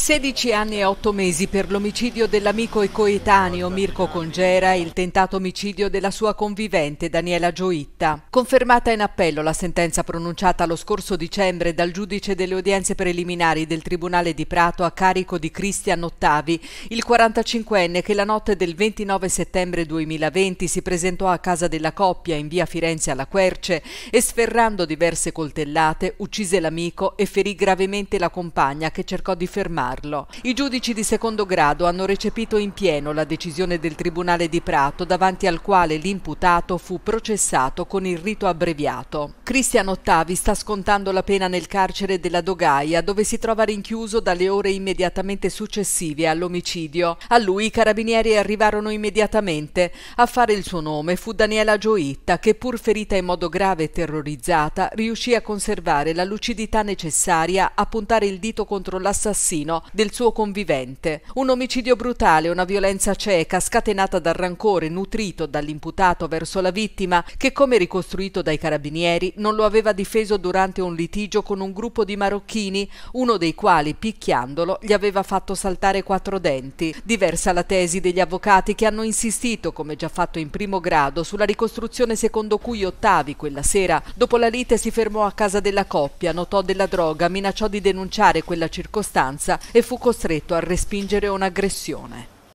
16 anni e 8 mesi per l'omicidio dell'amico e coetaneo Mirko Congera e il tentato omicidio della sua convivente Daniela Gioitta. Confermata in appello la sentenza pronunciata lo scorso dicembre dal giudice delle udienze preliminari del Tribunale di Prato a carico di Cristian Ottavi, il 45enne che la notte del 29 settembre 2020 si presentò a casa della coppia in via Firenze alla Querce e sferrando diverse coltellate uccise l'amico e ferì gravemente la compagna che cercò di fermare farlo. I giudici di secondo grado hanno recepito in pieno la decisione del Tribunale di Prato davanti al quale l'imputato fu processato con il rito abbreviato. Cristian Ottavi sta scontando la pena nel carcere della Dogaia dove si trova rinchiuso dalle ore immediatamente successive all'omicidio. A lui i carabinieri arrivarono immediatamente. A fare il suo nome fu Daniela Gioitta che pur ferita in modo grave e terrorizzata riuscì a conservare la lucidità necessaria a puntare il dito contro l'assassino del suo convivente. Un omicidio brutale, una violenza cieca, scatenata dal rancore nutrito dall'imputato verso la vittima, che come ricostruito dai carabinieri non lo aveva difeso durante un litigio con un gruppo di marocchini, uno dei quali, picchiandolo, gli aveva fatto saltare quattro denti. Diversa la tesi degli avvocati che hanno insistito, come già fatto in primo grado, sulla ricostruzione secondo cui Ottavi quella sera, dopo la lite, si fermò a casa della coppia, notò della droga, minacciò di denunciare quella circostanza e fu costretto a respingere un'aggressione.